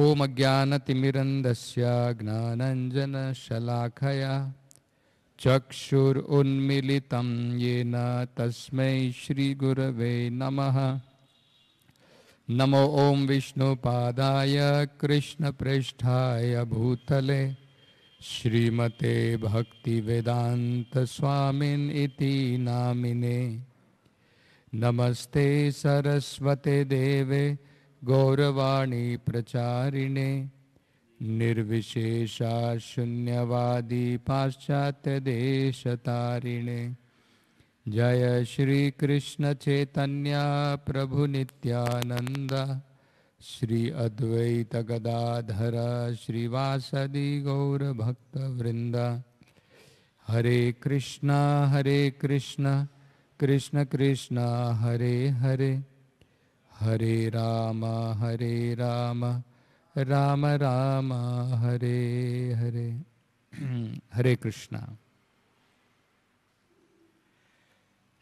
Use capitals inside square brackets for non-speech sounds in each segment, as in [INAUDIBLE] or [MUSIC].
ओम अज्ञानतिमिरन्दस्य ज्ञानञ्जनशलाखया चक्षुरुन्मिलितं येन तस्मै श्रीगुरवे नमः नमो ॐ विष्णुपादाय कृष्णप्रेष्ठाय भूतले श्रीमते भक्तिवेदान्तस्वामिन् इति नामिने नमस्ते सरस्वते देवे गौरवाणी प्रचारिणे निर्विशेषा शून्यवादी तारिणे जय प्रभु नित्यानंद श्री अद्वैत गदाधर श्रीवासदि वृंद हरे कृष्णा हरे कृष्णा कृष्ण कृष्णा हरे हरे हरे राम हरे राम राम राम हरे हरे [CLEARS THROAT] हरे कृष्णा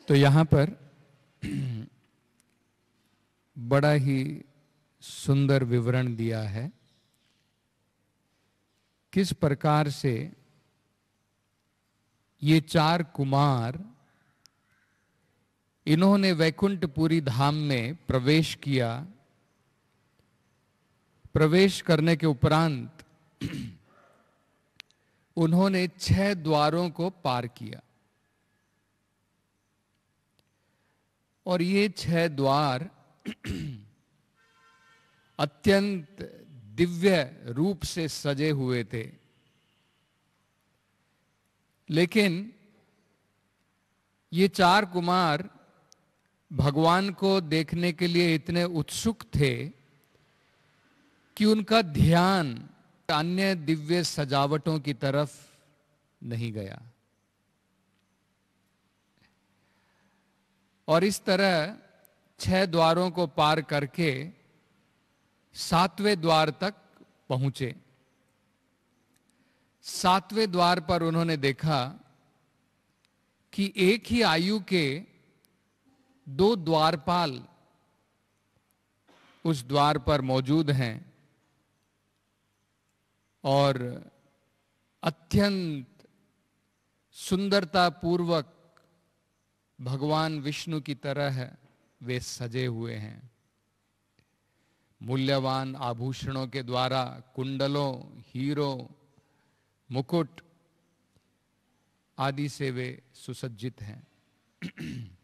तो यहाँ पर [CLEARS THROAT] बड़ा ही सुंदर विवरण दिया है किस प्रकार से ये चार कुमार इन्होंने वैकुंठपुरी धाम में प्रवेश किया प्रवेश करने के उपरांत उन्होंने छह द्वारों को पार किया और ये छह द्वार अत्यंत दिव्य रूप से सजे हुए थे लेकिन ये चार कुमार भगवान को देखने के लिए इतने उत्सुक थे कि उनका ध्यान अन्य दिव्य सजावटों की तरफ नहीं गया और इस तरह छह द्वारों को पार करके सातवें द्वार तक पहुंचे सातवें द्वार पर उन्होंने देखा कि एक ही आयु के दो द्वारपाल उस द्वार पर मौजूद हैं और अत्यंत सुंदरता पूर्वक भगवान विष्णु की तरह वे सजे हुए हैं मूल्यवान आभूषणों के द्वारा कुंडलों हीरो मुकुट आदि से वे सुसज्जित हैं [CLEARS THROAT]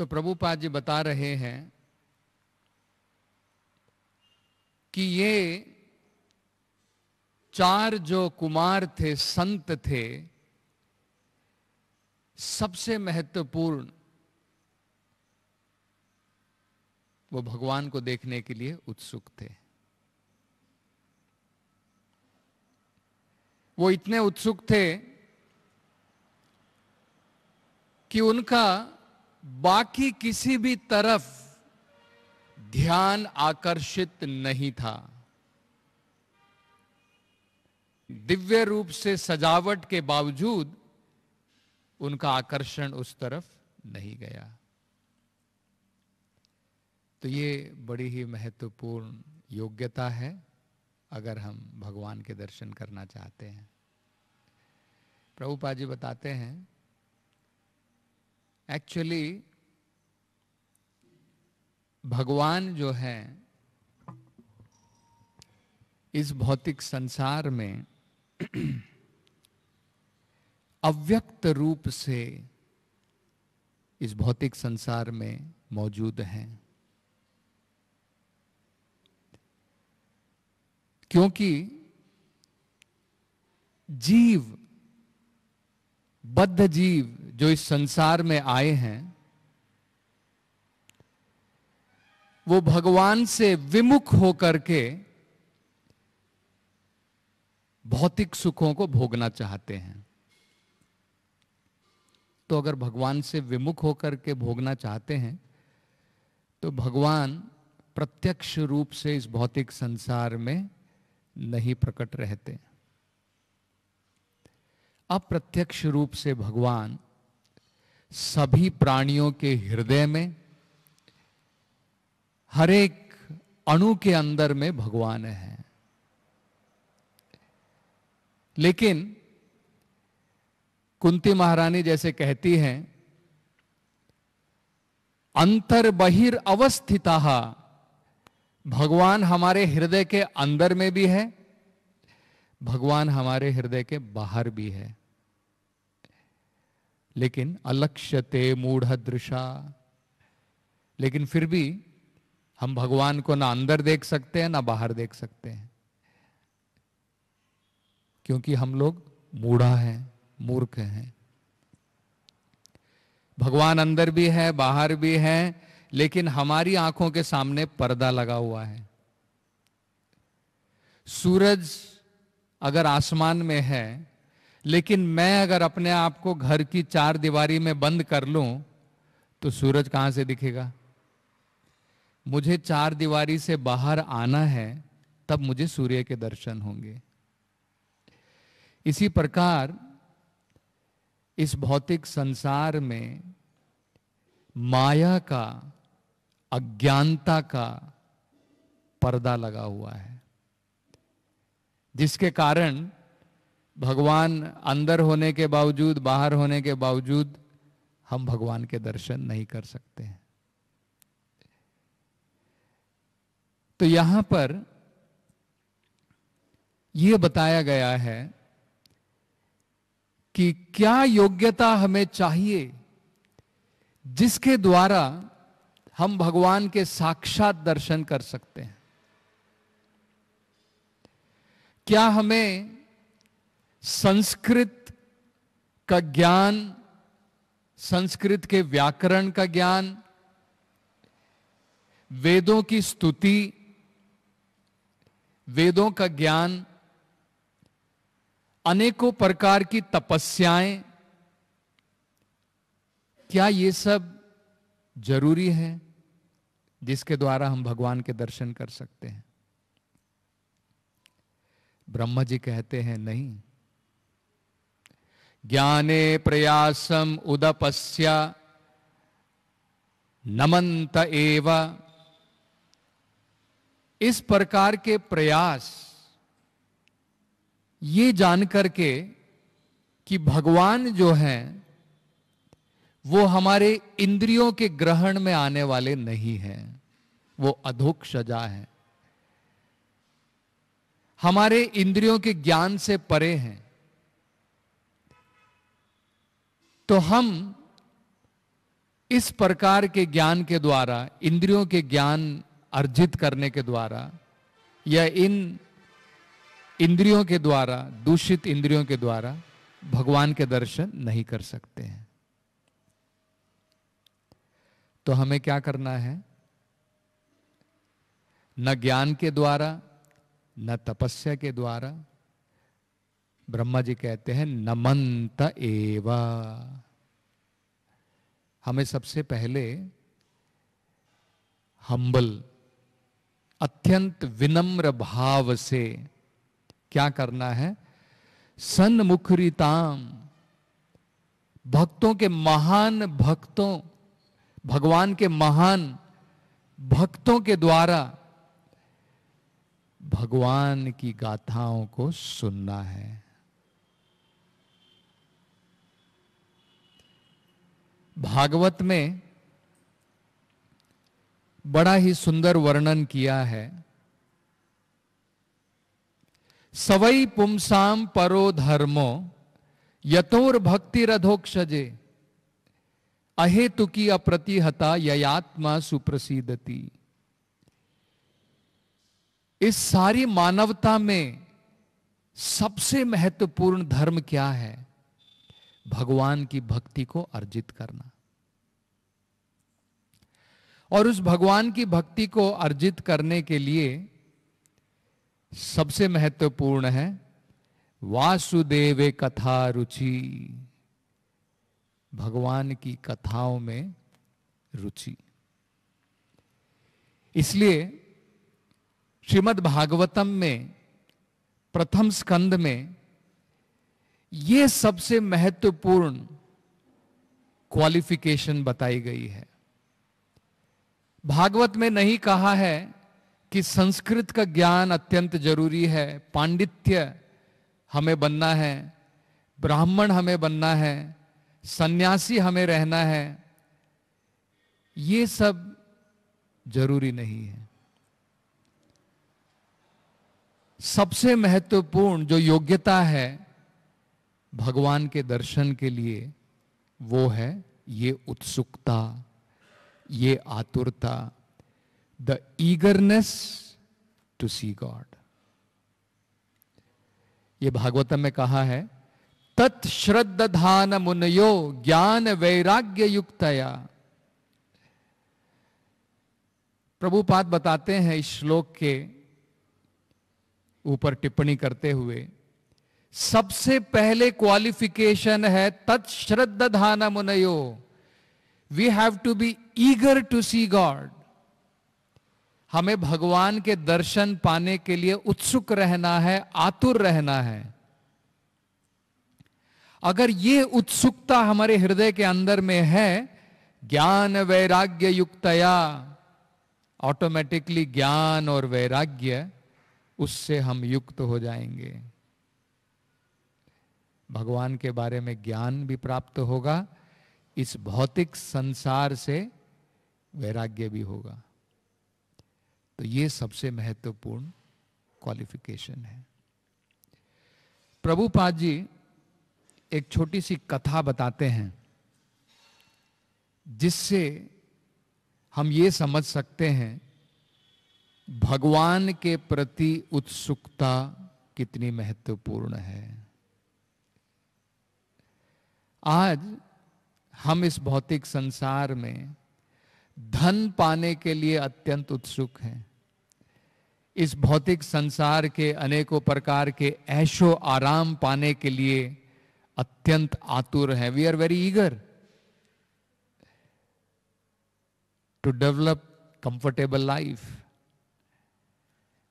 तो प्रभुपाद जी बता रहे हैं कि ये चार जो कुमार थे संत थे सबसे महत्वपूर्ण वो भगवान को देखने के लिए उत्सुक थे वो इतने उत्सुक थे कि उनका बाकी किसी भी तरफ ध्यान आकर्षित नहीं था दिव्य रूप से सजावट के बावजूद उनका आकर्षण उस तरफ नहीं गया तो ये बड़ी ही महत्वपूर्ण योग्यता है अगर हम भगवान के दर्शन करना चाहते हैं प्रभुपा जी बताते हैं एक्चुअली भगवान जो है इस भौतिक संसार में [CLEARS THROAT] अव्यक्त रूप से इस भौतिक संसार में मौजूद हैं क्योंकि जीव बद्ध जीव जो इस संसार में आए हैं वो भगवान से विमुख होकर के भौतिक सुखों को भोगना चाहते हैं तो अगर भगवान से विमुख होकर के भोगना चाहते हैं तो भगवान प्रत्यक्ष रूप से इस भौतिक संसार में नहीं प्रकट रहते हैं अप्रत्यक्ष रूप से भगवान सभी प्राणियों के हृदय में हर एक अणु के अंदर में भगवान है लेकिन कुंती महारानी जैसे कहती हैं अंतर बहिर अवस्थिता भगवान हमारे हृदय के अंदर में भी है भगवान हमारे हृदय के बाहर भी है लेकिन अलक्ष्यते मूढ़ दृशा लेकिन फिर भी हम भगवान को ना अंदर देख सकते हैं ना बाहर देख सकते हैं क्योंकि हम लोग मूढ़ा हैं मूर्ख हैं भगवान अंदर भी है बाहर भी है लेकिन हमारी आंखों के सामने पर्दा लगा हुआ है सूरज अगर आसमान में है लेकिन मैं अगर अपने आप को घर की चार दीवारी में बंद कर लूं तो सूरज कहां से दिखेगा मुझे चार दीवारी से बाहर आना है तब मुझे सूर्य के दर्शन होंगे इसी प्रकार इस भौतिक संसार में माया का अज्ञानता का पर्दा लगा हुआ है जिसके कारण भगवान अंदर होने के बावजूद बाहर होने के बावजूद हम भगवान के दर्शन नहीं कर सकते हैं तो यहां पर यह बताया गया है कि क्या योग्यता हमें चाहिए जिसके द्वारा हम भगवान के साक्षात दर्शन कर सकते हैं क्या हमें संस्कृत का ज्ञान संस्कृत के व्याकरण का ज्ञान वेदों की स्तुति वेदों का ज्ञान अनेकों प्रकार की तपस्याएं क्या ये सब जरूरी है जिसके द्वारा हम भगवान के दर्शन कर सकते हैं ब्रह्मा जी कहते हैं नहीं ज्ञाने प्रयासम उदपस्या नमंत एव इस प्रकार के प्रयास ये जान करके कि भगवान जो है वो हमारे इंद्रियों के ग्रहण में आने वाले नहीं हैं वो अधोक सजा है हमारे इंद्रियों के ज्ञान से परे हैं तो हम इस प्रकार के ज्ञान के द्वारा इंद्रियों के ज्ञान अर्जित करने के द्वारा या इन इंद्रियों के द्वारा दूषित इंद्रियों के द्वारा भगवान के दर्शन नहीं कर सकते हैं तो हमें क्या करना है न ज्ञान के द्वारा न तपस्या के द्वारा ब्रह्मा जी कहते हैं नमंत एवा हमें सबसे पहले हम्बल अत्यंत विनम्र भाव से क्या करना है सन्मुखरिताम भक्तों के महान भक्तों भगवान के महान भक्तों के द्वारा भगवान की गाथाओं को सुनना है भागवत में बड़ा ही सुंदर वर्णन किया है सवई पुमसाम परो धर्मो यथोर भक्ति रधोक्षजे अहेतुकी अप्रतिहता ययात्मा सुप्रसिदती इस सारी मानवता में सबसे महत्वपूर्ण धर्म क्या है भगवान की भक्ति को अर्जित करना और उस भगवान की भक्ति को अर्जित करने के लिए सबसे महत्वपूर्ण है वासुदेव कथा रुचि भगवान की कथाओं में रुचि इसलिए श्रीमद् भागवतम में प्रथम स्कंद में यह सबसे महत्वपूर्ण क्वालिफिकेशन बताई गई है भागवत में नहीं कहा है कि संस्कृत का ज्ञान अत्यंत जरूरी है पांडित्य हमें बनना है ब्राह्मण हमें बनना है सन्यासी हमें रहना है ये सब जरूरी नहीं है सबसे महत्वपूर्ण जो योग्यता है भगवान के दर्शन के लिए वो है ये उत्सुकता ये आतुरता the eagerness to see God ये भागवतम में कहा है तत्श्रद्धान मुनयो ज्ञान वैराग्य युक्तया प्रभुपाद बताते हैं इस श्लोक के ऊपर टिप्पणी करते हुए सबसे पहले क्वालिफिकेशन है तत्श्रद्धान मुनयो we have to be eager to see God हमें भगवान के दर्शन पाने के लिए उत्सुक रहना है आतुर रहना है अगर ये उत्सुकता हमारे हृदय के अंदर में है ज्ञान वैराग्य युक्तया ऑटोमेटिकली ज्ञान और वैराग्य उससे हम युक्त हो जाएंगे भगवान के बारे में ज्ञान भी प्राप्त होगा इस भौतिक संसार से वैराग्य भी होगा तो ये सबसे महत्वपूर्ण क्वालिफिकेशन है प्रभुपाद जी एक छोटी सी कथा बताते हैं जिससे हम ये समझ सकते हैं भगवान के प्रति उत्सुकता कितनी महत्वपूर्ण है आज हम इस भौतिक संसार में धन पाने के लिए अत्यंत उत्सुक हैं इस भौतिक संसार के अनेकों प्रकार के ऐशो आराम पाने के लिए अत्यंत आतुर हैं we are very eager to develop comfortable life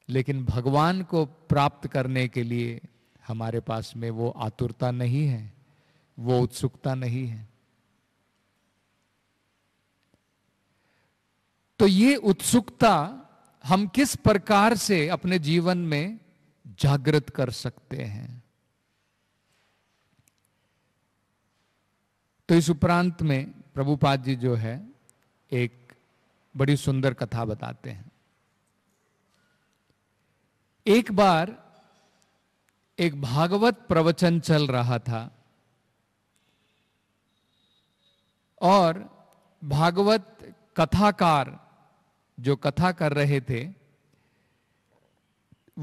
लेकिन भगवान को प्राप्त करने के लिए हमारे पास में वो आतुरता नहीं है वो उत्सुकता नहीं है तो ये उत्सुकता हम किस प्रकार से अपने जीवन में जागृत कर सकते हैं तो इस उपरांत में प्रभुपाद जी जो है एक बड़ी सुंदर कथा बताते हैं एक बार एक भागवत प्रवचन चल रहा था और भागवत कथाकार जो कथा कर रहे थे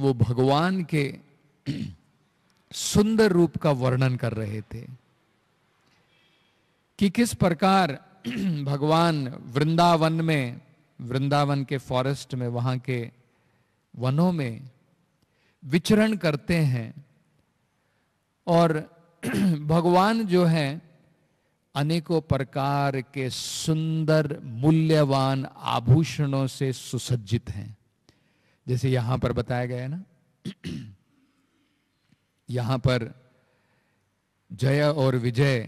वो भगवान के सुंदर रूप का वर्णन कर रहे थे कि किस प्रकार भगवान वृंदावन में वृंदावन के फॉरेस्ट में वहां के वनों में विचरण करते हैं और [CLEARS THROAT] भगवान जो हैं अनेकों प्रकार के सुंदर मूल्यवान आभूषणों से सुसज्जित हैं जैसे यहां पर बताया गया है ना यहां पर जय और विजय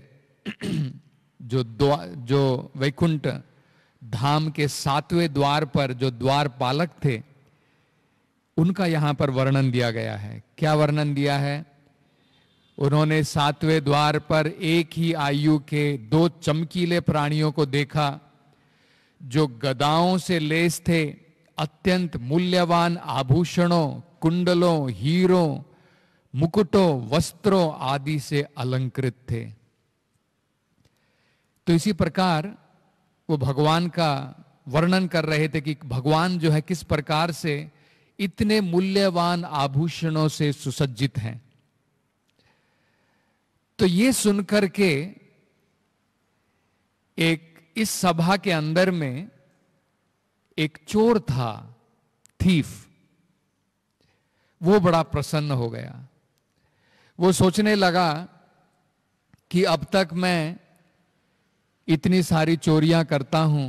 जो द्वार जो वैकुंठ धाम के सातवें द्वार पर जो द्वार पालक थे उनका यहां पर वर्णन दिया गया है क्या वर्णन दिया है उन्होंने सातवें द्वार पर एक ही आयु के दो चमकीले प्राणियों को देखा जो गदाओं से लेस थे अत्यंत मूल्यवान आभूषणों कुंडलों हीरों मुकुटों वस्त्रों आदि से अलंकृत थे तो इसी प्रकार वो भगवान का वर्णन कर रहे थे कि भगवान जो है किस प्रकार से इतने मूल्यवान आभूषणों से सुसज्जित हैं तो ये सुनकर के एक इस सभा के अंदर में एक चोर था थीफ वो बड़ा प्रसन्न हो गया वो सोचने लगा कि अब तक मैं इतनी सारी चोरियां करता हूं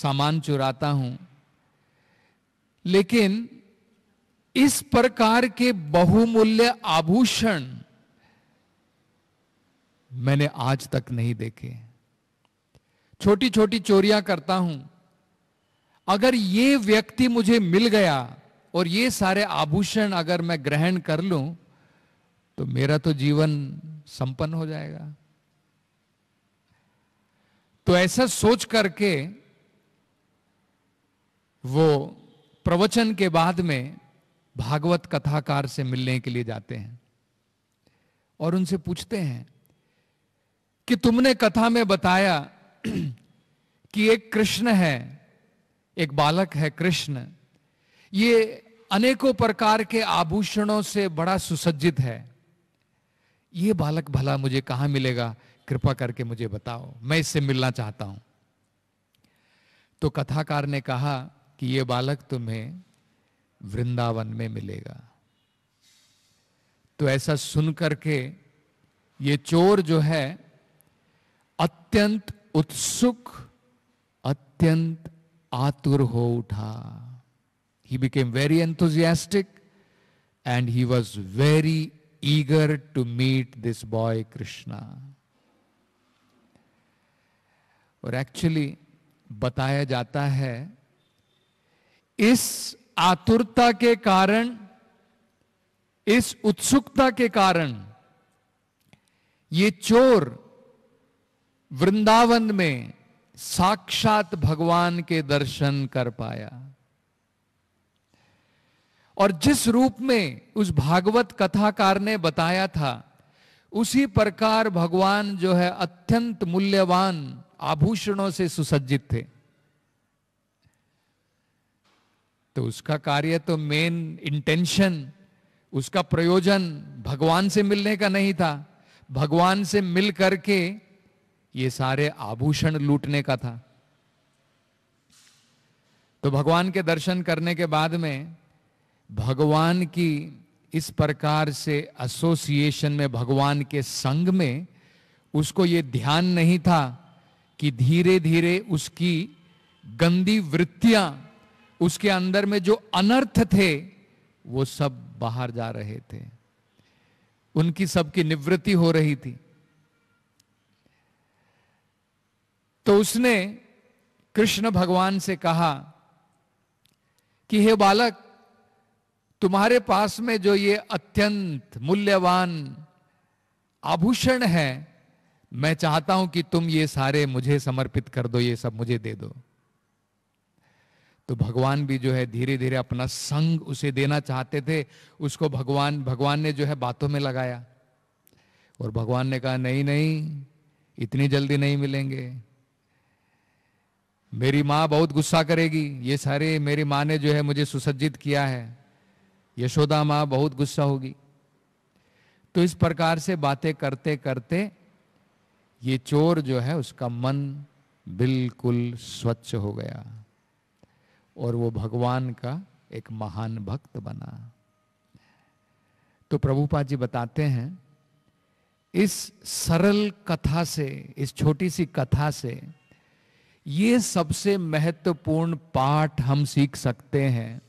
सामान चुराता हूं लेकिन इस प्रकार के बहुमूल्य आभूषण मैंने आज तक नहीं देखे छोटी छोटी चोरियां करता हूं अगर ये व्यक्ति मुझे मिल गया और ये सारे आभूषण अगर मैं ग्रहण कर लूं तो मेरा तो जीवन संपन्न हो जाएगा तो ऐसा सोच करके वो प्रवचन के बाद में भागवत कथाकार से मिलने के लिए जाते हैं और उनसे पूछते हैं कि तुमने कथा में बताया [CLEARS THROAT] कि एक कृष्ण है एक बालक है कृष्ण ये अनेकों प्रकार के आभूषणों से बड़ा सुसज्जित है ये बालक भला मुझे कहां मिलेगा कृपा करके मुझे बताओ मैं इससे मिलना चाहता हूं तो कथाकार ने कहा कि ये बालक तुम्हें वृंदावन में मिलेगा तो ऐसा सुन करके ये चोर जो है अत्यंत उत्सुक अत्यंत आतुर हो उठा he became very enthusiastic and he was very eager to meet this boy Krishna और एक्चुअली बताया जाता है इस आतुरता के कारण इस उत्सुकता के कारण ये चोर वृंदावन में साक्षात भगवान के दर्शन कर पाया और जिस रूप में उस भागवत कथाकार ने बताया था उसी प्रकार भगवान जो है अत्यंत मूल्यवान आभूषणों से सुसज्जित थे तो उसका कार्य तो मेन इंटेंशन उसका प्रयोजन भगवान से मिलने का नहीं था भगवान से मिल करके ये सारे आभूषण लूटने का था तो भगवान के दर्शन करने के बाद में भगवान की इस प्रकार से एसोसिएशन में भगवान के संग में उसको ये ध्यान नहीं था कि धीरे धीरे उसकी गंदी वृत्तियां उसके अंदर में जो अनर्थ थे वो सब बाहर जा रहे थे उनकी सबकी निवृत्ति हो रही थी तो उसने कृष्ण भगवान से कहा कि हे बालक तुम्हारे पास में जो ये अत्यंत मूल्यवान आभूषण है मैं चाहता हूं कि तुम ये सारे मुझे समर्पित कर दो ये सब मुझे दे दो तो भगवान भी जो है धीरे धीरे अपना संग उसे देना चाहते थे उसको भगवान भगवान ने जो है बातों में लगाया और भगवान ने कहा नहीं नहीं इतनी जल्दी नहीं मिलेंगे मेरी माँ बहुत गुस्सा करेगी ये सारे मेरी माँ ने जो है मुझे सुसज्जित किया है यशोदा माँ बहुत गुस्सा होगी तो इस प्रकार से बातें करते करते ये चोर जो है उसका मन बिल्कुल स्वच्छ हो गया और वो भगवान का एक महान भक्त बना तो प्रभुपाद जी बताते हैं इस सरल कथा से इस छोटी सी कथा से ये सबसे महत्वपूर्ण पाठ हम सीख सकते हैं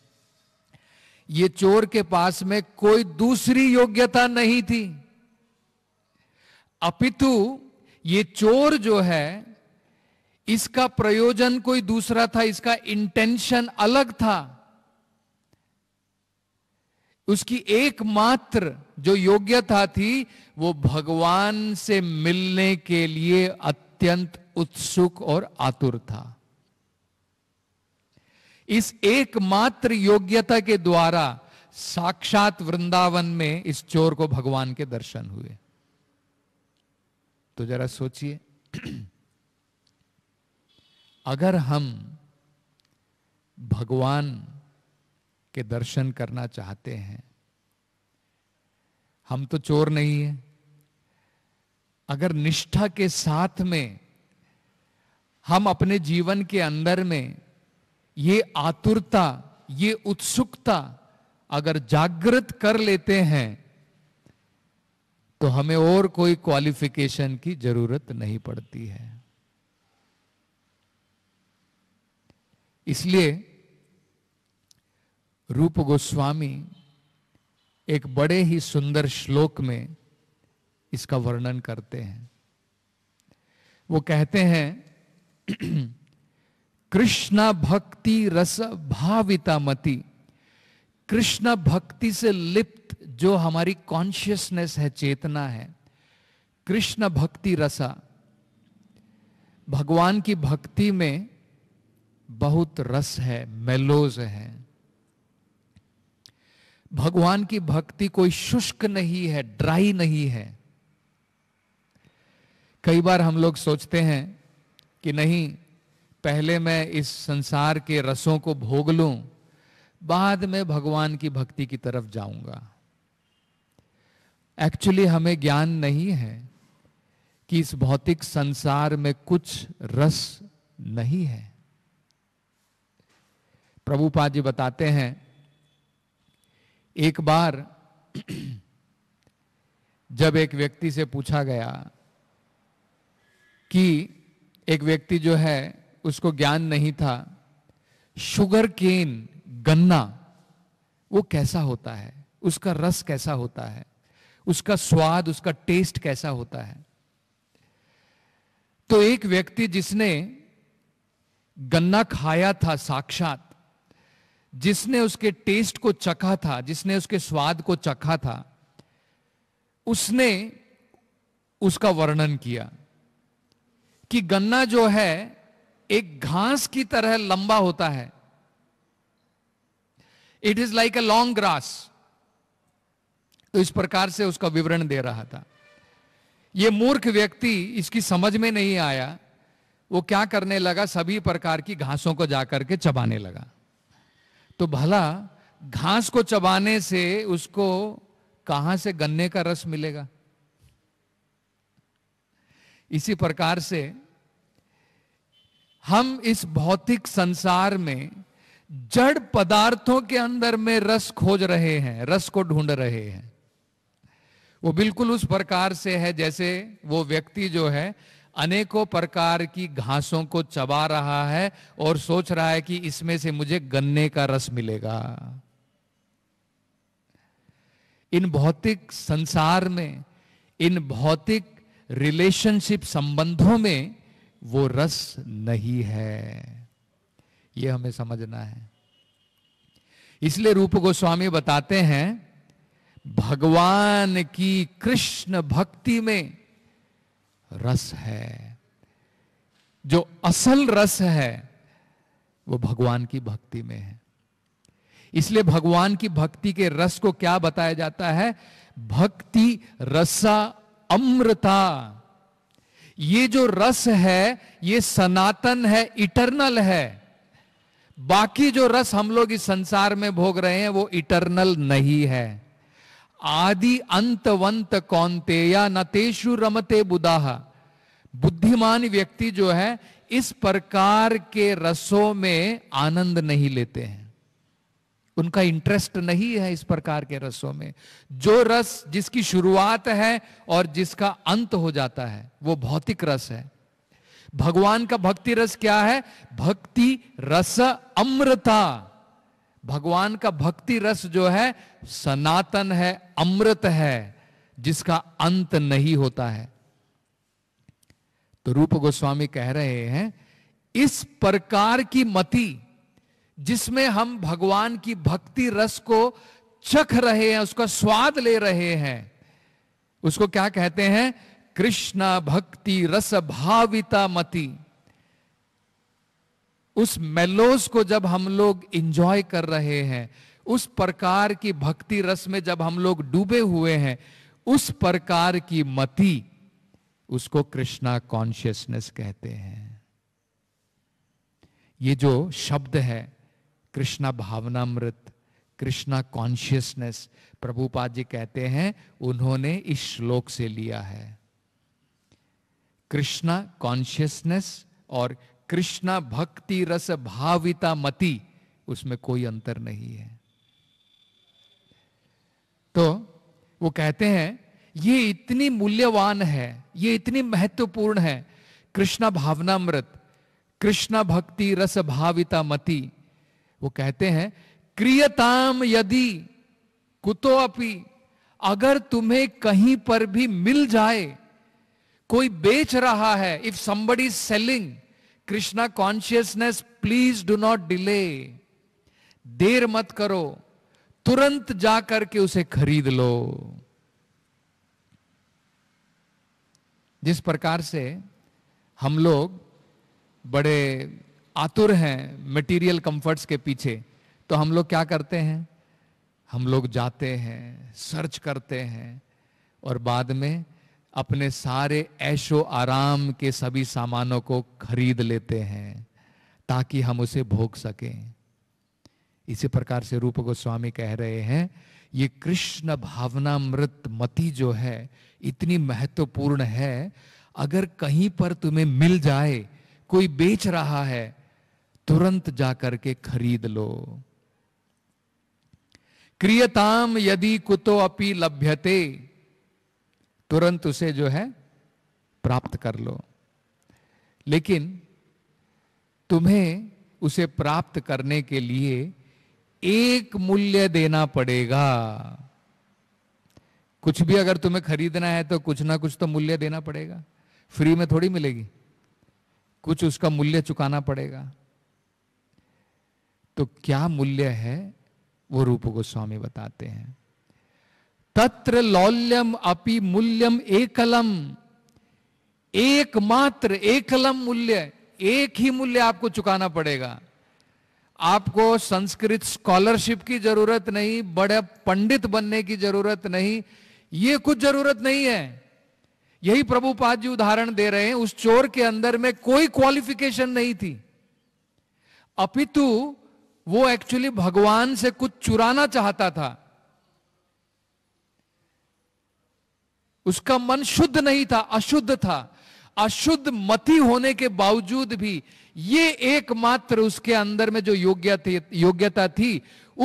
ये चोर के पास में कोई दूसरी योग्यता नहीं थी अपितु ये चोर जो है इसका प्रयोजन कोई दूसरा था इसका इंटेंशन अलग था उसकी एकमात्र जो योग्यता थी वो भगवान से मिलने के लिए अत्यंत उत्सुक और आतुर था इस एकमात्र योग्यता के द्वारा साक्षात वृंदावन में इस चोर को भगवान के दर्शन हुए तो जरा सोचिए [CLEARS THROAT] अगर हम भगवान के दर्शन करना चाहते हैं हम तो चोर नहीं है अगर निष्ठा के साथ में हम अपने जीवन के अंदर में ये आतुरता ये उत्सुकता अगर जागृत कर लेते हैं तो हमें और कोई क्वालिफिकेशन की जरूरत नहीं पड़ती है इसलिए रूप गोस्वामी एक बड़े ही सुंदर श्लोक में इसका वर्णन करते हैं वो कहते हैं [CLEARS THROAT] कृष्ण भक्ति रस भाविता मति कृष्ण भक्ति से लिप्त जो हमारी कॉन्शियसनेस है चेतना है कृष्ण भक्ति रसा भगवान की भक्ति में बहुत रस है मेलोज है भगवान की भक्ति कोई शुष्क नहीं है ड्राई नहीं है कई बार हम लोग सोचते हैं कि नहीं पहले मैं इस संसार के रसों को भोग लूं बाद में भगवान की भक्ति की तरफ जाऊंगा एक्चुअली हमें ज्ञान नहीं है कि इस भौतिक संसार में कुछ रस नहीं है प्रभुपा जी बताते हैं एक बार [CLEARS THROAT] जब एक व्यक्ति से पूछा गया कि एक व्यक्ति जो है उसको ज्ञान नहीं था शुगर केन गन्ना वो कैसा होता है उसका रस कैसा होता है उसका स्वाद उसका टेस्ट कैसा होता है तो एक व्यक्ति जिसने गन्ना खाया था साक्षात जिसने उसके टेस्ट को चखा था जिसने उसके स्वाद को चखा था उसने उसका वर्णन किया कि गन्ना जो है एक घास की तरह लंबा होता है it is like a long grass तो इस प्रकार से उसका विवरण दे रहा था यह मूर्ख व्यक्ति इसकी समझ में नहीं आया वो क्या करने लगा सभी प्रकार की घासों को जाकर के चबाने लगा तो भला घास को चबाने से उसको कहां से गन्ने का रस मिलेगा इसी प्रकार से हम इस भौतिक संसार में जड़ पदार्थों के अंदर में रस खोज रहे हैं रस को ढूंढ रहे हैं वो बिल्कुल उस प्रकार से है जैसे वो व्यक्ति जो है अनेकों प्रकार की घासों को चबा रहा है और सोच रहा है कि इसमें से मुझे गन्ने का रस मिलेगा इन भौतिक संसार में इन भौतिक रिलेशनशिप संबंधों में वो रस नहीं है ये हमें समझना है इसलिए रूप गोस्वामी बताते हैं भगवान की कृष्ण भक्ति में रस है जो असल रस है वो भगवान की भक्ति में है इसलिए भगवान की भक्ति के रस को क्या बताया जाता है भक्ति रसा अमृता ये जो रस है ये सनातन है इटरनल है बाकी जो रस हम लोग इस संसार में भोग रहे हैं वो इटरनल नहीं है आदि अंतवंत कौनते या नतेशु रमते बुदाह बुद्धिमान व्यक्ति जो है इस प्रकार के रसों में आनंद नहीं लेते हैं उनका इंटरेस्ट नहीं है इस प्रकार के रसों में जो रस जिसकी शुरुआत है और जिसका अंत हो जाता है वो भौतिक रस है भगवान का भक्ति रस क्या है भक्ति रस अमृता भगवान का भक्ति रस जो है सनातन है अमृत है जिसका अंत नहीं होता है तो रूप गोस्वामी कह रहे हैं इस प्रकार की मती जिसमें हम भगवान की भक्ति रस को चख रहे हैं उसका स्वाद ले रहे हैं उसको क्या कहते हैं कृष्णा भक्ति रस भाविता मति उस मेलोस को जब हम लोग इंजॉय कर रहे हैं उस प्रकार की भक्ति रस में जब हम लोग डूबे हुए हैं उस प्रकार की मति उसको कृष्णा कॉन्शियसनेस कहते हैं ये जो शब्द है कृष्णा भावनामृत कृष्णा कॉन्शियसनेस प्रभुपाद जी कहते हैं उन्होंने इस श्लोक से लिया है कृष्णा कॉन्शियसनेस और कृष्णा भक्ति रस भाविता मति उसमें कोई अंतर नहीं है तो वो कहते हैं ये इतनी मूल्यवान है ये इतनी महत्वपूर्ण है कृष्णा भावनामृत कृष्णा भक्ति रस भाविता मती वो कहते हैं क्रियताम यदि कुतो अपी अगर तुम्हें कहीं पर भी मिल जाए कोई बेच रहा है if somebody selling Krishna consciousness please do not delay देर मत करो तुरंत जाकर के उसे खरीद लो जिस प्रकार से हम लोग बड़े आतुर हैं मटेरियल कंफर्ट्स के पीछे तो हम लोग क्या करते हैं हम लोग जाते हैं सर्च करते हैं और बाद में अपने सारे ऐशो आराम के सभी सामानों को खरीद लेते हैं ताकि हम उसे भोग सकें इसी प्रकार से रूप गोस्वामी कह रहे हैं ये कृष्ण भावनामृत मति जो है इतनी महत्वपूर्ण है अगर कहीं पर तुम्हें मिल जाए कोई बेच रहा है तुरंत जाकर के खरीद लो क्रियताम यदि कुतो अपि लभ्यते तुरंत उसे जो है प्राप्त कर लो लेकिन तुम्हें उसे प्राप्त करने के लिए एक मूल्य देना पड़ेगा कुछ भी अगर तुम्हें खरीदना है तो कुछ ना कुछ तो मूल्य देना पड़ेगा फ्री में थोड़ी मिलेगी कुछ उसका मूल्य चुकाना पड़ेगा तो क्या मूल्य है वो रूप गोस्वामी बताते हैं तत्र लौल्यम अपि मूल्यम एकलम एकमात्र एकलम मूल्य एक ही मूल्य आपको चुकाना पड़ेगा आपको संस्कृत स्कॉलरशिप की जरूरत नहीं बड़े पंडित बनने की जरूरत नहीं ये कुछ जरूरत नहीं है यही प्रभुपाद जी उदाहरण दे रहे हैं उस चोर के अंदर में कोई क्वालिफिकेशन नहीं थी अपितु वो एक्चुअली भगवान से कुछ चुराना चाहता था उसका मन शुद्ध नहीं था अशुद्ध था अशुद्ध मती होने के बावजूद भी ये एकमात्र उसके अंदर में जो योग्यता योग्यता थी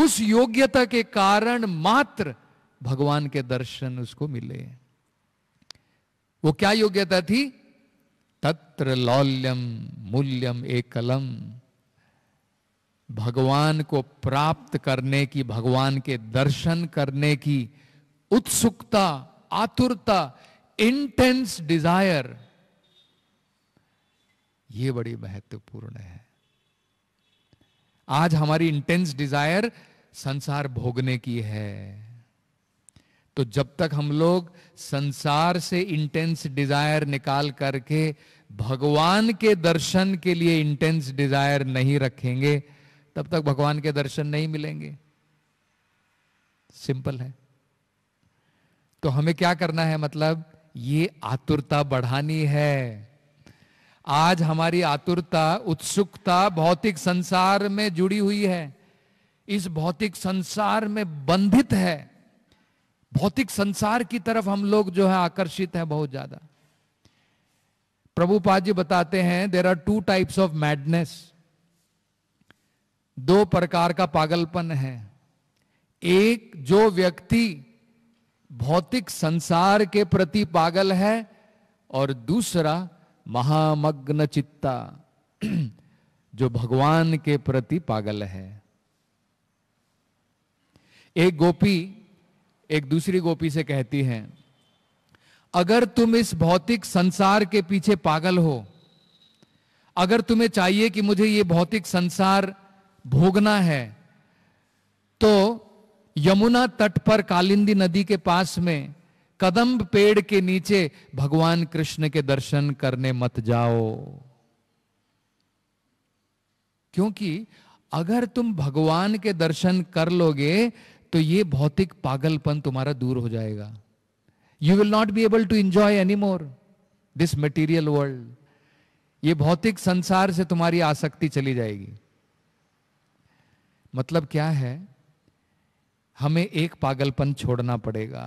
उस योग्यता के कारण मात्र भगवान के दर्शन उसको मिले वो क्या योग्यता थी तत्र लौल्यम मूल्यम एकलम भगवान को प्राप्त करने की भगवान के दर्शन करने की उत्सुकता आतुरता इंटेंस डिजायर ये बड़ी महत्वपूर्ण है आज हमारी इंटेंस डिजायर संसार भोगने की है तो जब तक हम लोग संसार से इंटेंस डिजायर निकाल करके भगवान के दर्शन के लिए इंटेंस डिजायर नहीं रखेंगे तब तक भगवान के दर्शन नहीं मिलेंगे सिंपल है तो हमें क्या करना है मतलब ये आतुरता बढ़ानी है आज हमारी आतुरता उत्सुकता भौतिक संसार में जुड़ी हुई है इस भौतिक संसार में बंधित है भौतिक संसार की तरफ हम लोग जो है आकर्षित है बहुत ज्यादा प्रभुपाद जी बताते हैं there are two types of madness दो प्रकार का पागलपन है एक जो व्यक्ति भौतिक संसार के प्रति पागल है और दूसरा महामग्न चित्ता [CLEARS THROAT] जो भगवान के प्रति पागल है एक गोपी एक दूसरी गोपी से कहती है अगर तुम इस भौतिक संसार के पीछे पागल हो अगर तुम्हें चाहिए कि मुझे ये भौतिक संसार भोगना है तो यमुना तट पर कालिंदी नदी के पास में कदम्ब पेड़ के नीचे भगवान कृष्ण के दर्शन करने मत जाओ क्योंकि अगर तुम भगवान के दर्शन कर लोगे तो ये भौतिक पागलपन तुम्हारा दूर हो जाएगा you will not be able to enjoy any more this material world ये भौतिक संसार से तुम्हारी आसक्ति चली जाएगी मतलब क्या है हमें एक पागलपन छोड़ना पड़ेगा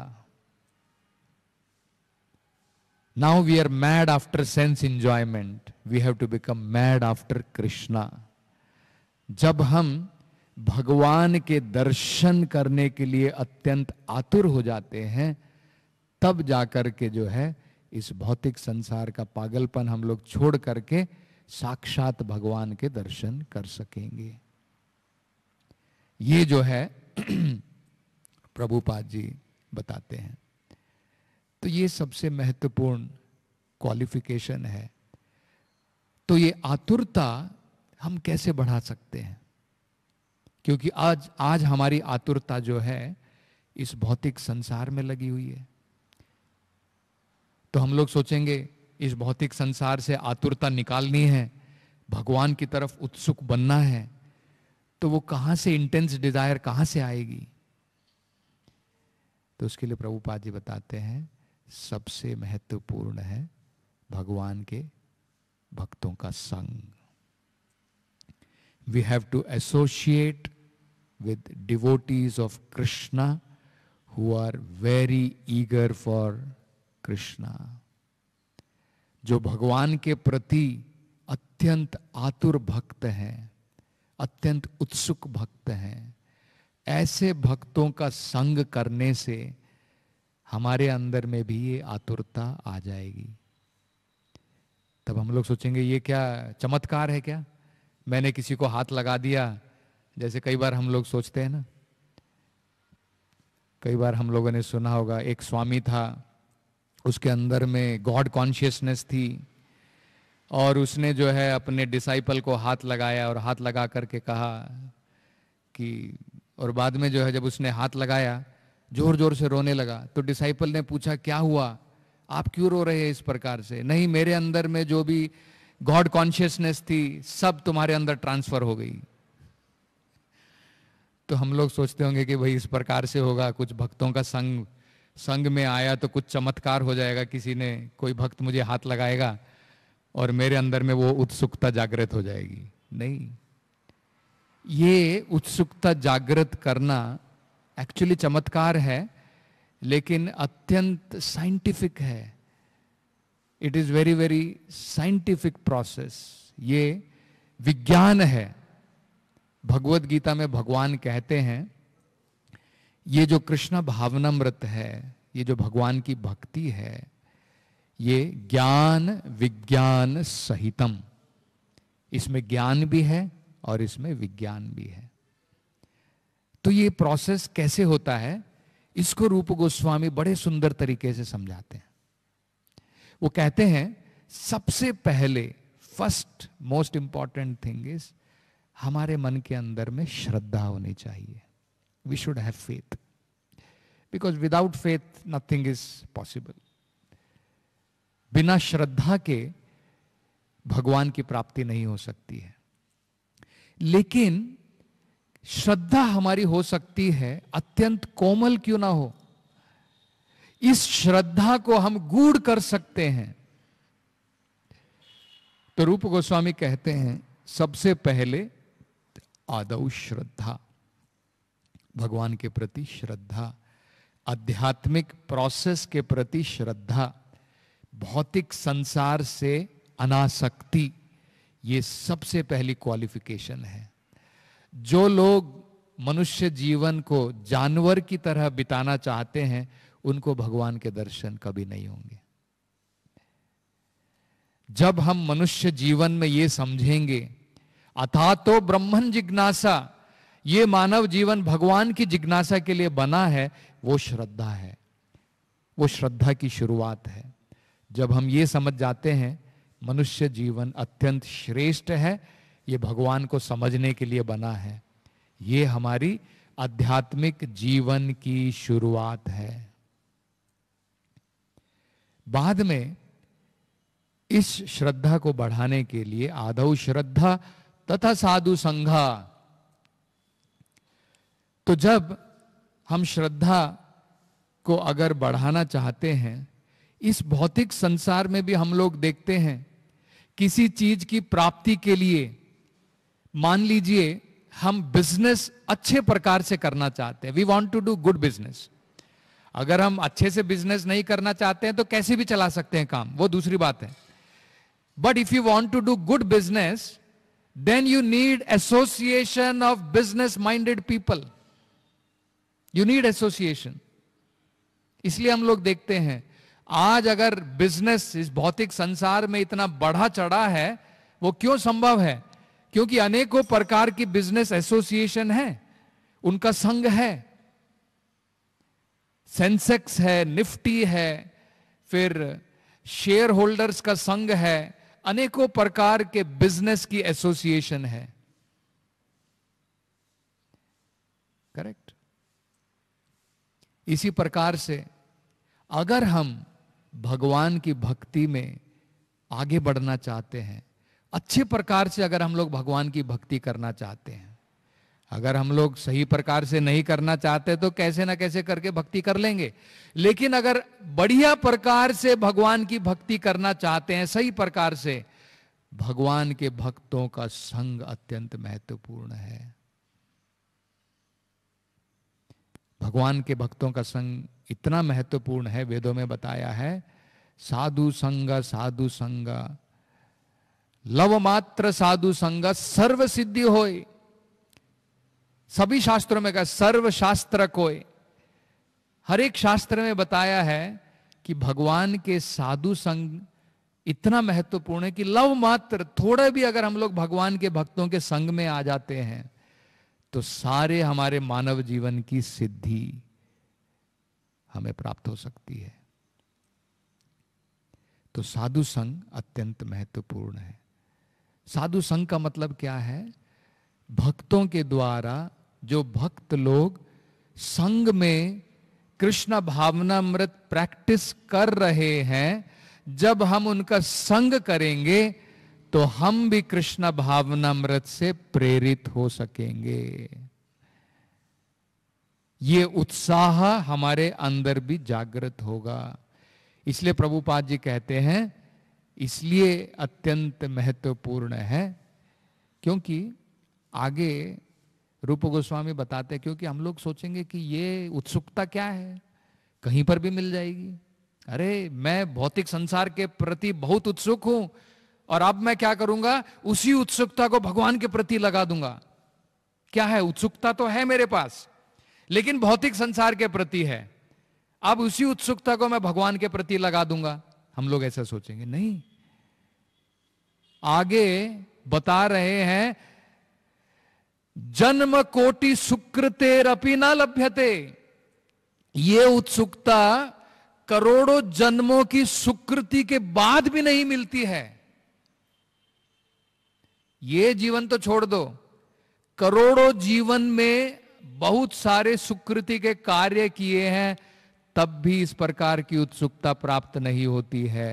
now we are mad after sense enjoyment we have to become mad after Krishna जब हम भगवान के दर्शन करने के लिए अत्यंत आतुर हो जाते हैं तब जाकर के जो है इस भौतिक संसार का पागलपन हम लोग छोड़ करके साक्षात भगवान के दर्शन कर सकेंगे ये जो है [CLEARS THROAT] प्रभुपाद जी बताते हैं तो ये सबसे महत्वपूर्ण क्वालिफिकेशन है तो ये आतुरता हम कैसे बढ़ा सकते हैं क्योंकि आज आज हमारी आतुरता जो है इस भौतिक संसार में लगी हुई है तो हम लोग सोचेंगे इस भौतिक संसार से आतुरता निकालनी है भगवान की तरफ उत्सुक बनना है तो वो कहां से इंटेंस डिजायर कहां से आएगी तो उसके लिए प्रभुपाद जी बताते हैं सबसे महत्वपूर्ण है भगवान के भक्तों का संग we have to associate with devotees of Krishna who are very eager for Krishna जो भगवान के प्रति अत्यंत आतुर भक्त हैं अत्यंत उत्सुक भक्त हैं ऐसे भक्तों का संग करने से हमारे अंदर में भी ये आतुरता आ जाएगी तब हम लोग सोचेंगे ये क्या चमत्कार है क्या मैंने किसी को हाथ लगा दिया जैसे कई बार हम लोग सोचते हैं ना कई बार हम लोगों ने सुना होगा एक स्वामी था उसके अंदर में गॉड कॉन्शियसनेस थी और उसने जो है अपने डिसाइपल को हाथ लगाया और हाथ लगा करके कहा कि और बाद में जो है जब उसने हाथ लगाया जोर जोर से रोने लगा तो डिसाइपल ने पूछा क्या हुआ आप क्यों रो रहे हैं इस प्रकार से नहीं मेरे अंदर में जो भी गॉड कॉन्शियसनेस थी सब तुम्हारे अंदर ट्रांसफर हो गई तो हम लोग सोचते होंगे कि भाई इस प्रकार से होगा कुछ भक्तों का संग संग में आया तो कुछ चमत्कार हो जाएगा किसी ने कोई भक्त मुझे हाथ लगाएगा और मेरे अंदर में वो उत्सुकता जागृत हो जाएगी नहीं ये उत्सुकता जागृत करना एक्चुअली चमत्कार है लेकिन अत्यंत साइंटिफिक है it is very very scientific process ये विज्ञान है भगवत गीता में भगवान कहते हैं ये जो कृष्ण भावनामृत है ये जो भगवान की भक्ति है ये ज्ञान विज्ञान सहितम इसमें ज्ञान भी है और इसमें विज्ञान भी है तो ये प्रोसेस कैसे होता है इसको रूप गोस्वामी बड़े सुंदर तरीके से समझाते हैं वो कहते हैं सबसे पहले first most important thing is हमारे मन के अंदर में श्रद्धा होनी चाहिए we should have faith because without faith nothing is possible बिना श्रद्धा के भगवान की प्राप्ति नहीं हो सकती है लेकिन श्रद्धा हमारी हो सकती है अत्यंत कोमल क्यों ना हो इस श्रद्धा को हम गूढ़ कर सकते हैं तो रूप गोस्वामी कहते हैं सबसे पहले आदौ श्रद्धा भगवान के प्रति श्रद्धा आध्यात्मिक प्रोसेस के प्रति श्रद्धा भौतिक संसार से अनासक्ति ये सबसे पहली क्वालिफिकेशन है जो लोग मनुष्य जीवन को जानवर की तरह बिताना चाहते हैं उनको भगवान के दर्शन कभी नहीं होंगे जब हम मनुष्य जीवन में ये समझेंगे अथा तो ब्रह्मन जिज्ञासा ये मानव जीवन भगवान की जिज्ञासा के लिए बना है वो श्रद्धा है वो श्रद्धा की शुरुआत है जब हम ये समझ जाते हैं मनुष्य जीवन अत्यंत श्रेष्ठ है ये भगवान को समझने के लिए बना है ये हमारी आध्यात्मिक जीवन की शुरुआत है बाद में इस श्रद्धा को बढ़ाने के लिए आधव श्रद्धा तथा साधु संघा तो जब हम श्रद्धा को अगर बढ़ाना चाहते हैं इस भौतिक संसार में भी हम लोग देखते हैं किसी चीज की प्राप्ति के लिए मान लीजिए हम बिजनेस अच्छे प्रकार से करना चाहते हैं we want to do good business अगर हम अच्छे से बिजनेस नहीं करना चाहते हैं तो कैसे भी चला सकते हैं काम वो दूसरी बात है but if you want to do good business then you need association of business minded people you need association इसलिए हम लोग देखते हैं आज अगर बिजनेस इस भौतिक संसार में इतना बढ़ा चढ़ा है वो क्यों संभव है क्योंकि अनेकों प्रकार की बिजनेस एसोसिएशन है उनका संघ है सेंसेक्स है निफ्टी है फिर शेयर होल्डर्स का संघ है अनेकों प्रकार के बिजनेस की एसोसिएशन है करेक्ट इसी प्रकार से अगर हम भगवान की भक्ति में आगे बढ़ना चाहते हैं अच्छे प्रकार से अगर हम लोग भगवान की भक्ति करना चाहते हैं अगर हम लोग सही प्रकार से नहीं करना चाहते तो कैसे ना कैसे करके भक्ति कर लेंगे लेकिन अगर बढ़िया प्रकार से भगवान की भक्ति करना चाहते हैं सही प्रकार से भगवान के भक्तों का संग अत्यंत महत्वपूर्ण है भगवान के भक्तों का संग इतना महत्वपूर्ण है वेदों में बताया है साधु संग साधु संग लव मात्र साधु संग सर्व सिद्धि होए सभी शास्त्रों में कहा सर्व शास्त्र कोय हर एक शास्त्र में बताया है कि भगवान के साधु संग इतना महत्वपूर्ण है कि लव मात्र थोड़ा भी अगर हम लोग भगवान के भक्तों के संग में आ जाते हैं तो सारे हमारे मानव जीवन की सिद्धि हमें प्राप्त हो सकती है तो साधु संघ अत्यंत महत्वपूर्ण है साधु संघ का मतलब क्या है भक्तों के द्वारा जो भक्त लोग संग में कृष्ण भावनामृत प्रैक्टिस कर रहे हैं जब हम उनका संग करेंगे तो हम भी कृष्ण भावनामृत से प्रेरित हो सकेंगे ये उत्साह हमारे अंदर भी जागृत होगा इसलिए प्रभुपाद जी कहते हैं इसलिए अत्यंत महत्वपूर्ण है क्योंकि आगे रूप गोस्वामी बताते क्योंकि हम लोग सोचेंगे कि ये उत्सुकता क्या है कहीं पर भी मिल जाएगी अरे मैं भौतिक संसार के प्रति बहुत उत्सुक हूं और अब मैं क्या करूंगा उसी उत्सुकता को भगवान के प्रति लगा दूंगा क्या है उत्सुकता तो है मेरे पास लेकिन भौतिक संसार के प्रति है अब उसी उत्सुकता को मैं भगवान के प्रति लगा दूंगा हम लोग ऐसा सोचेंगे नहीं आगे बता रहे हैं जन्म कोटि सुकृतेर अपी ना लभ्यते ये उत्सुकता करोड़ों जन्मों की सुकृति के बाद भी नहीं मिलती है ये जीवन तो छोड़ दो करोड़ों जीवन में बहुत सारे सुकृति के कार्य किए हैं तब भी इस प्रकार की उत्सुकता प्राप्त नहीं होती है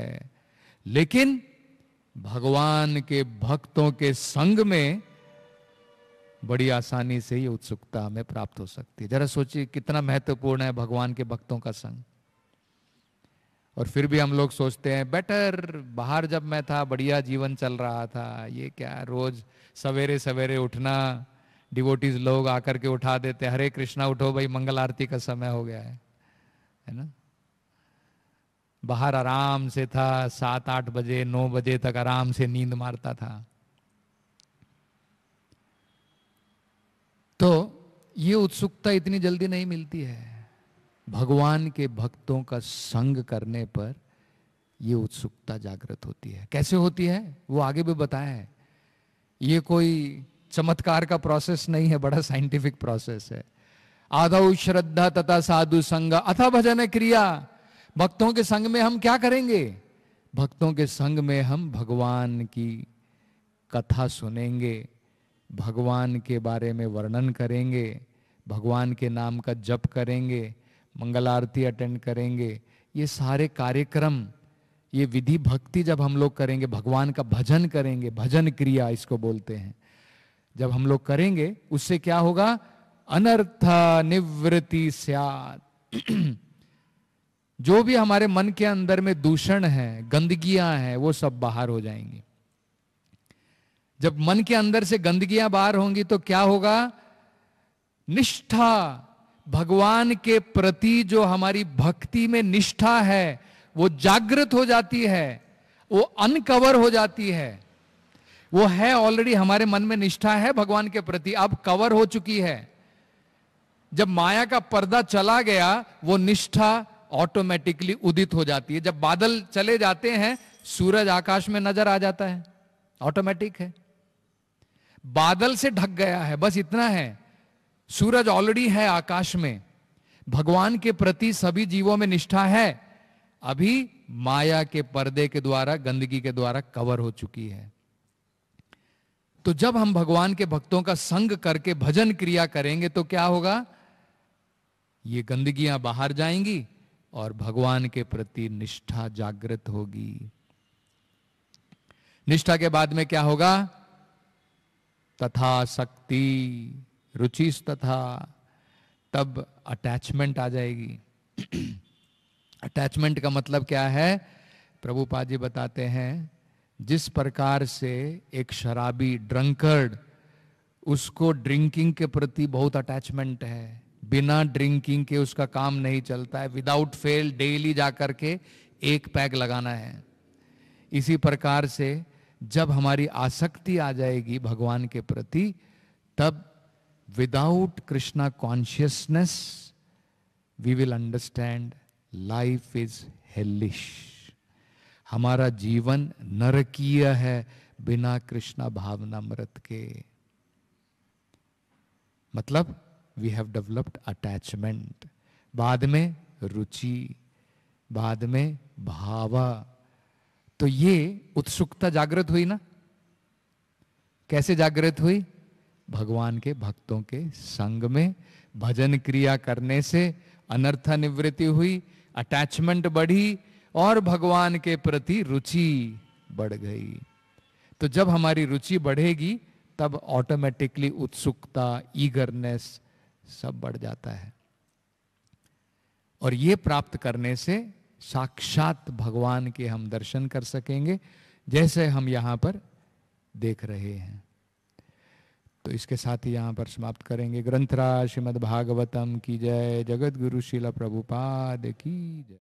लेकिन भगवान के भक्तों के संग में बड़ी आसानी से ये उत्सुकता हमें प्राप्त हो सकती है जरा सोचिए कितना महत्वपूर्ण है भगवान के भक्तों का संग और फिर भी हम लोग सोचते हैं बेटर बाहर जब मैं था बढ़िया जीवन चल रहा था ये क्या रोज सवेरे सवेरे उठना डिवोटीज लोग आकर के उठा देते हरे कृष्णा उठो भाई मंगल आरती का समय हो गया है है ना बाहर आराम से था सात आठ बजे नौ बजे तक आराम से नींद मारता था तो ये उत्सुकता इतनी जल्दी नहीं मिलती है भगवान के भक्तों का संग करने पर यह उत्सुकता जागृत होती है कैसे होती है वो आगे भी बताया है ये कोई चमत्कार का प्रोसेस नहीं है बड़ा साइंटिफिक प्रोसेस है आधा श्रद्धा तथा साधु संग अथा भजन क्रिया भक्तों के संग में हम क्या करेंगे भक्तों के संग में हम भगवान की कथा सुनेंगे भगवान के बारे में वर्णन करेंगे भगवान के नाम का जप करेंगे मंगल आरती अटेंड करेंगे ये सारे कार्यक्रम ये विधि भक्ति जब हम लोग करेंगे भगवान का भजन करेंगे भजन क्रिया इसको बोलते हैं जब हम लोग करेंगे उससे क्या होगा अनर्थ निवृत्ति स्यात [CLEARS THROAT] जो भी हमारे मन के अंदर में दूषण है गंदगियां हैं वो सब बाहर हो जाएंगी जब मन के अंदर से गंदगियां बाहर होंगी तो क्या होगा निष्ठा भगवान के प्रति जो हमारी भक्ति में निष्ठा है वो जागृत हो जाती है वो अनकवर हो जाती है वो है ऑलरेडी हमारे मन में निष्ठा है भगवान के प्रति अब कवर हो चुकी है जब माया का पर्दा चला गया वो निष्ठा ऑटोमेटिकली उदित हो जाती है जब बादल चले जाते हैं सूरज आकाश में नजर आ जाता है ऑटोमेटिक है बादल से ढक गया है बस इतना है सूरज ऑलरेडी है आकाश में भगवान के प्रति सभी जीवों में निष्ठा है अभी माया के पर्दे के द्वारा गंदगी के द्वारा कवर हो चुकी है तो जब हम भगवान के भक्तों का संग करके भजन क्रिया करेंगे तो क्या होगा ये गंदगियां बाहर जाएंगी और भगवान के प्रति निष्ठा जागृत होगी निष्ठा के बाद में क्या होगा तथा शक्ति रुचि तथा तब अटैचमेंट आ जाएगी अटैचमेंट का मतलब क्या है प्रभुपा जी बताते हैं जिस प्रकार से एक शराबी ड्रंकर्ड उसको ड्रिंकिंग के प्रति बहुत अटैचमेंट है बिना ड्रिंकिंग के उसका काम नहीं चलता है विदाउट फेल डेली जा करके एक पैक लगाना है इसी प्रकार से जब हमारी आसक्ति आ जाएगी भगवान के प्रति तब Without Krishna consciousness, we will understand life is hellish. हमारा जीवन नरकीय है बिना कृष्णा भावनामृत के मतलब वी हैव डेवलप्ड अटैचमेंट बाद में रुचि बाद में भावा तो ये उत्सुकता जागृत हुई ना कैसे जागृत हुई भगवान के भक्तों के संग में भजन क्रिया करने से अनर्थ निवृत्ति हुई अटैचमेंट बढ़ी और भगवान के प्रति रुचि बढ़ गई तो जब हमारी रुचि बढ़ेगी तब ऑटोमेटिकली उत्सुकता ईगरनेस सब बढ़ जाता है और ये प्राप्त करने से साक्षात भगवान के हम दर्शन कर सकेंगे जैसे हम यहां पर देख रहे हैं तो इसके साथ ही यहाँ पर समाप्त करेंगे ग्रंथरा श्रीमद्भागवतम की जय जगत गुरु शिला प्रभुपाद की जय